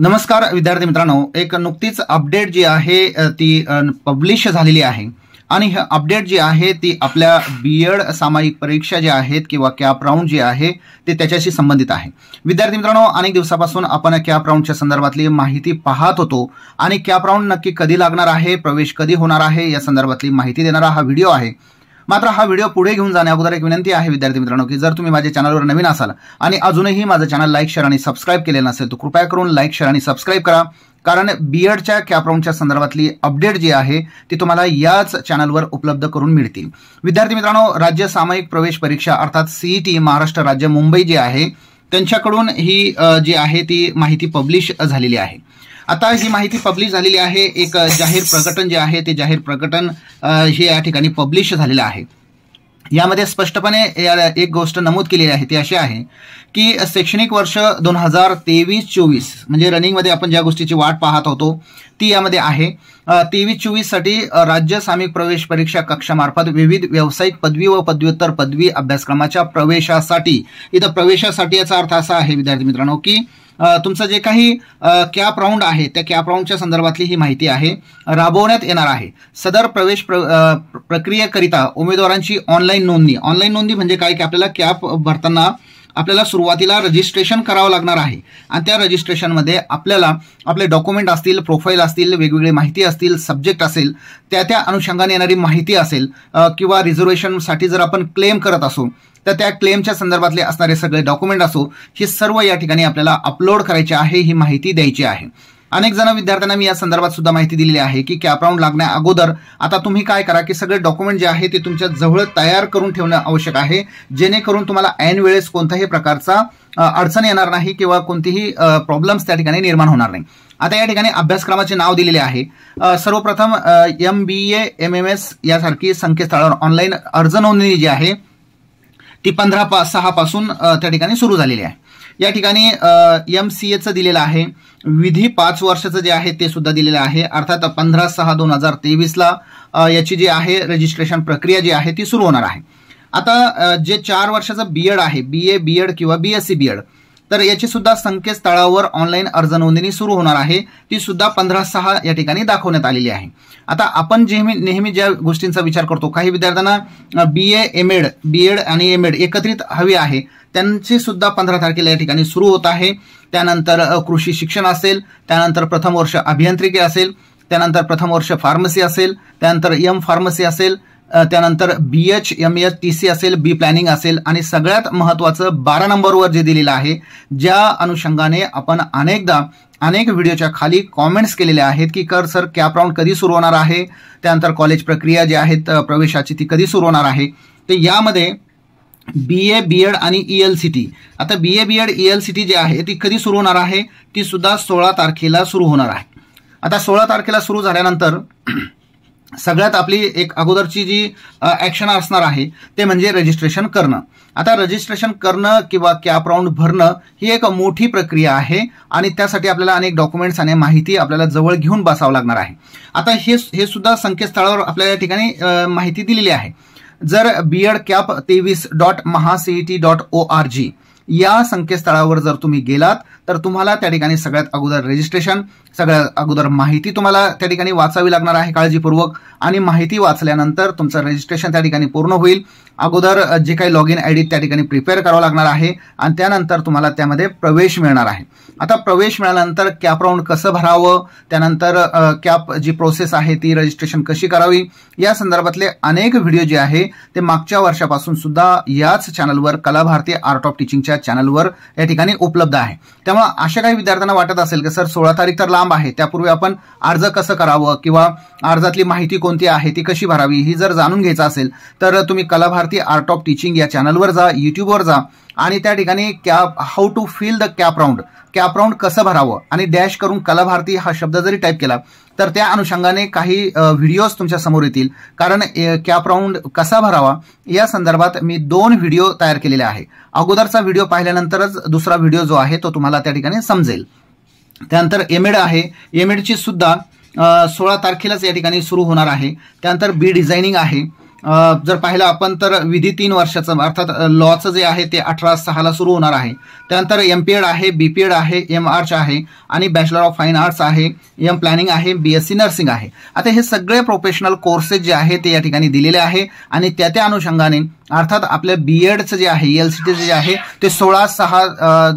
नमस्कार विद्यार्थी मित्रांनो एक नुकतीच अपडेट जी आहे ती पब्लिश झालेली आहे आणि हे अपडेट जी आहे ती आपल्या बी एड सामायिक परीक्षा ज्या आहेत किंवा कॅप राऊंड जी आहे ते त्याच्याशी संबंधित आहे विद्यार्थी मित्रांनो अनेक दिवसापासून आपण कॅप राऊंडच्या संदर्भातली माहिती पाहत होतो आणि कॅप राऊंड नक्की कधी लागणार आहे प्रवेश कधी होणार आहे या संदर्भातली माहिती देणारा हा व्हिडिओ आहे मात्र हा व्हिडिओ पुढे घेऊन जाण्या अगोदर एक विनंती आहे विद्यार्थी मित्रांनो की जर तुम्ही माझ्या चॅनलवर नवीन असाल आणि अजूनही माझं चॅनल लाईक शेअर आणि सबस्क्राईब केलेला नसेल तर कृपया करून लाईक शेअर आणि सबस्क्राईब करा कारण बीएडच्या e कॅपराऊंडच्या संदर्भातली अपडेट जी आहे ती तुम्हाला याच चॅनलवर उपलब्ध करून मिळतील विद्यार्थी मित्रांनो राज्य सामायिक प्रवेश परीक्षा अर्थात सीईटी e महाराष्ट्र राज्य मुंबई जी आहे त्यांच्याकडून ही जी आहे ती माहिती पब्लिश झालेली आहे आता ही माहिती पब्लिश झालेली आहे एक जाहीर प्रकटन जे आहे ते जाहीर प्रकटन हे या ठिकाणी पब्लिश झालेलं आहे यामध्ये स्पष्टपणे एक गोष्ट नमूद केलेली आहे ती अशी आहे की शैक्षणिक वर्ष दोन हजार तेवीस चोवीस म्हणजे रनिंगमध्ये आपण ज्या गोष्टीची वाट पाहत होतो ती यामध्ये आहे तेवीस चोवीससाठी राज्य सामिक प्रवेश परीक्षा कक्षामार्फत विविध व्यावसायिक पदवी व पदव्युत्तर पदवी अभ्यासक्रमाच्या प्रवेशासाठी इथं प्रवेशासाठी याचा अर्थ असा आहे विद्यार्थी मित्रांनो की तुमचं जे काही कॅप राऊंड आहे त्या कॅप राऊंडच्या संदर्भातली ही माहिती आहे राबवण्यात येणार आहे सदर प्रवेश प्र प्रक्रियेकरिता उमेदवारांची ऑनलाईन नोंदणी ऑनलाईन नोंदणी म्हणजे काय की आपल्याला कॅप भरताना आपल्याला सुरुवातीला रजिस्ट्रेशन करावं लागणार आहे आणि त्या रजिस्ट्रेशनमध्ये आपल्याला आपले डॉक्युमेंट असतील प्रोफाईल असतील वेगवेगळी माहिती असतील सब्जेक्ट असेल त्या त्या अनुषंगाने येणारी माहिती असेल किंवा रिझर्वेशनसाठी जर आपण क्लेम करत असू तर त्या क्लेमच्या संदर्भातले असणारे सगळे डॉक्युमेंट असो हे सर्व या ठिकाणी आपल्याला अपलोड करायचे आहे ही माहिती द्यायची आहे अनेक जण विद्यार्थ्यांना मी या संदर्भात सुद्धा माहिती दिलेली आहे की कॅप राऊंड लागण्या अगोदर आता तुम्ही काय करा की सगळे डॉक्युमेंट जे आहे ते तुमच्या जवळ तयार करून ठेवणं आवश्यक आहे जेणेकरून तुम्हाला ऐन वेळेस कोणत्याही प्रकारचा अडचण येणार नाही किंवा कोणतीही प्रॉब्लेम्स त्या ठिकाणी निर्माण होणार नाही आता या ठिकाणी अभ्यासक्रमाचे नाव दिलेले आहे सर्वप्रथम M B M M S यासारखी संकेतस्थळावर ऑनलाईन अर्ज नोंदणी जी आहे ती पंधरा पा पासून त्या ठिकाणी सुरू झालेली आहे या ठिकाणी एम सी एचं दिलेलं आहे विधी पाच वर्षाचं जे आहे ते सुद्धा दिलेलं आहे अर्थात पंधरा सहा दोन हजार तेवीसला याची जी आहे रजिस्ट्रेशन प्रक्रिया जी आहे ती सुरू होणार आहे आता जे चार वर्षाचं बी एड आहे बी ए बी एड किंवा B S C B Ed तर याची सुद्धा संकेतस्थळावर ऑनलाईन अर्ज नोंदणी सुरू होणार आहे ती सुद्धा पंधरा सहा या ठिकाणी दाखवण्यात आलेली आहे आता आपण जे नेहमी ज्या गोष्टींचा विचार करतो काही विद्यार्थ्यांना B A M Ed B Ed आणि एम एड एकत्रित हवी आहे त्यांची सुद्धा पंधरा तारखेला या ठिकाणी सुरू होत आहे त्यानंतर कृषी शिक्षण असेल त्यानंतर प्रथम वर्ष अभियांत्रिकी असेल त्यानंतर प्रथम वर्ष फार्मसी असेल त्यानंतर एम फार्मसी असेल त्यानंतर B H M H T C असेल बी प्लॅनिंग असेल आणि सगळ्यात महत्त्वाचं बारा नंबरवर जे दिलेलं आहे ज्या अनुषंगाने आपण अनेकदा अनेक व्हिडिओच्या खाली कॉमेंट्स केलेल्या आहेत की कर सर कॅप राऊंड कधी सुरू होणार आहे त्यानंतर कॉलेज प्रक्रिया जी आहेत प्रवेशाची ती कधी सुरू होणार आहे तर यामध्ये बी ए बी एड आणि ई एल सी टी आता B A B Ed E L C T जी आहे ती कधी सुरू होणार आहे ती सुद्धा सोळा तारखेला सुरू होणार आहे आता सोळा तारखेला सुरू झाल्यानंतर सगळ्यात आपली एक अगोदरची जी ॲक्शन असणार आहे ते म्हणजे रजिस्ट्रेशन करणं आता रजिस्ट्रेशन करणं किंवा कॅप राऊंड भरणं ही एक मोठी प्रक्रिया आहे आणि त्यासाठी आपल्याला अनेक डॉक्युमेंट्स आणि माहिती आपल्याला जवळ घेऊन बसावं लागणार आहे आता हे हे सुद्धा संकेतस्थळावर आपल्या या ठिकाणी माहिती दिलेली आहे जर बी एड कॅप तेवीस dot MahaCET dot O R G या संकेतस्थळावर जर तुम्ही गेलात तर तुम्हाला त्या ठिकाणी सगळ्यात अगोदर रजिस्ट्रेशन सगळ्यात अगोदर माहिती तुम्हाला त्या ठिकाणी वाचावी लागणार आहे काळजीपूर्वक आणि माहिती वाचल्यानंतर तुमचं रजिस्ट्रेशन त्या ठिकाणी पूर्ण होईल अगोदर जे काही लॉग इन आय त्या ठिकाणी प्रिपेअर करावं लागणार आहे आणि त्यानंतर तुम्हाला त्यामध्ये प्रवेश मिळणार आहे आता प्रवेश मिळाल्यानंतर कॅप राऊंड कसं भरावं त्यानंतर कॅप जी प्रोसेस आहे ती रजिस्ट्रेशन कशी करावी या संदर्भातले अनेक व्हिडिओ जे आहे ते मागच्या वर्षापासून सुद्धा याच चॅनलवर कला भारती आर्ट ऑफ टीचिंगच्या चॅनलवर या ठिकाणी उपलब्ध आहे त्यामुळे अशा काही विद्यार्थ्यांना वाटत असेल की सर सोळा तारीख तर लांब आहे त्यापूर्वी आपण अर्ज कसं करावं किंवा अर्जातली माहिती कोणती आहे ती कशी भरावी ही जर जाणून घ्यायचं असेल तर तुम्ही कला भारती आर्ट ऑफ टीचिंग या चॅनलवर जा युट्यूबवर जा आणि त्या ठिकाणी CAP how to fill the CAP round CAP round कसं भरावं आणि डॅश करून कला भारती हा शब्द जरी टाईप केला तर त्या अनुषंगाने काही व्हिडिओज तुमच्या समोर येतील कारण कॅप राऊंड कसा भरावा या संदर्भात मी दोन व्हिडिओ तयार केलेले आहे अगोदरचा व्हिडिओ पाहिल्यानंतरच दुसरा व्हिडिओ जो आहे तो तुम्हाला त्या ठिकाणी समजेल त्यानंतर एमेड आहे ची सुद्धा सोळा तारखेलाच या ठिकाणी सुरू होणार आहे त्यानंतर बी डिझायनिंग आहे जर पाहिलं आपण तर विधी तीन वर्षाचं अर्थात लॉचं जे आहे ते अठरा सहाला सुरू होणार आहे त्यानंतर एम पी एड आहे बी पी एड आहे एम आर्च आहे आणि बॅचलर ऑफ फाईन आर्ट्स आहे एम प्लॅनिंग आहे बी एस सी नर्सिंग आहे आता हे सगळे प्रोफेशनल कोर्सेस जे आहे ते या ठिकाणी दिलेले आहे आणि त्या त्या अनुषंगाने अर्थात आपल्या बी एडचं जे आहे एल सी टीचं जे आहे ते सोळा सहा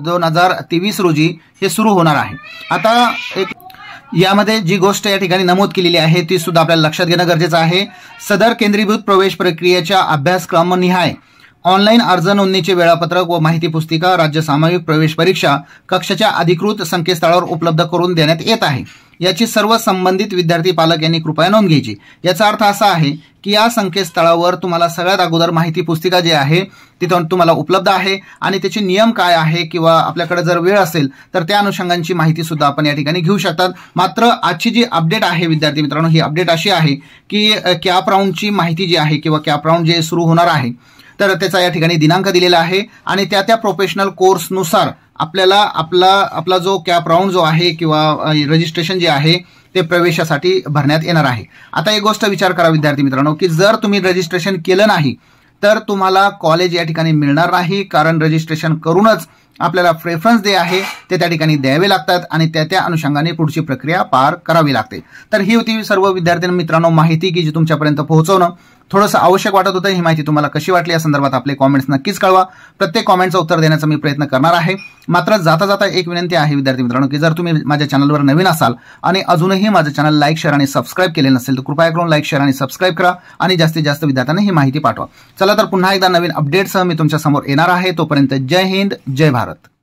दोन हजार तेवीस रोजी हे सुरू होणार आहे आता एक यामध्ये जी गोष्ट या ठिकाणी नमूद केलेली आहे ती सुद्धा आपल्याला लक्षात घेणं गरजेचं आहे सदर केंद्रीभूत प्रवेश प्रक्रियेच्या अभ्यासक्रमनिहाय ऑनलाईन अर्ज नोंदणीचे वेळापत्रक व माहिती पुस्तिका राज्य सामायिक प्रवेश परीक्षा कक्षाच्या अधिकृत संकेतस्थळावर उपलब्ध करून देण्यात येत आहे याची सर्व संबंधित विद्यार्थी पालक यांनी कृपया नोंद घ्यायची याचा अर्थ असा आहे की या संकेतस्थळावर तुम्हाला सगळ्यात अगोदर माहिती पुस्तिका जी आहे तिथं तुम्हाला उपलब्ध आहे आणि त्याचे नियम काय आहे किंवा आपल्याकडे जर वेळ असेल तर त्या अनुषंगांची माहिती सुद्धा आपण या ठिकाणी घेऊ शकतात मात्र आजची जी अपडेट आहे विद्यार्थी मित्रांनो ही अपडेट अशी आहे की कॅप राऊंडची माहिती जी आहे किंवा कॅप राऊंड जे सुरू होणार आहे तर त्याचा या ठिकाणी दिनांक दिलेला आहे आणि त्या त्या प्रोफेशनल कोर्सनुसार आपल्याला आपला आपला जो कॅप राऊंड जो आहे किंवा रजिस्ट्रेशन जे आहे ते प्रवेशासाठी भरण्यात येणार आहे आता एक गोष्ट विचार करा विद्यार्थी मित्रांनो की जर तुम्ही रजिस्ट्रेशन केलं नाही तर तुम्हाला कॉलेज या ठिकाणी मिळणार नाही कारण रजिस्ट्रेशन करूनच आपल्याला प्रेफरन्स दे आहे ते त्या ठिकाणी द्यावे लागतात आणि त्या त्या अनुषंगाने पुढची प्रक्रिया पार करावी लागते तर ही होती सर्व विद्यार्थी मित्रांनो माहिती की जी तुमच्यापर्यंत पोहोचवणं थोडंसं आवश्यक वाटत होतं ही माहिती तुम्हाला कशी वाटली या संदर्भात आपले कॉमेंट्स नक्कीच कळवा प्रत्येक कॉमेंटचं उत्तर देण्याचा मी प्रयत्न करणार आहे मात्र जाता जाता एक विनंती आहे विद्यार्थी मित्रांनो की जर तुम्ही माझ्या चॅनलवर नवीन असाल आणि अजूनही माझं चॅनल लाईक शेअर आणि सबस्क्राईब केले नसेल तर कृपया करून लाईक शेअर आणि सबस्क्राईब करा आणि जास्तीत जास्त विद्यार्थ्यांना ही माहिती पाठवा चला तर पुन्हा एकदा नवीन अपडेटसह मी तुमच्या समोर येणार आहे तोपर्यंत जय हिंद जय भारत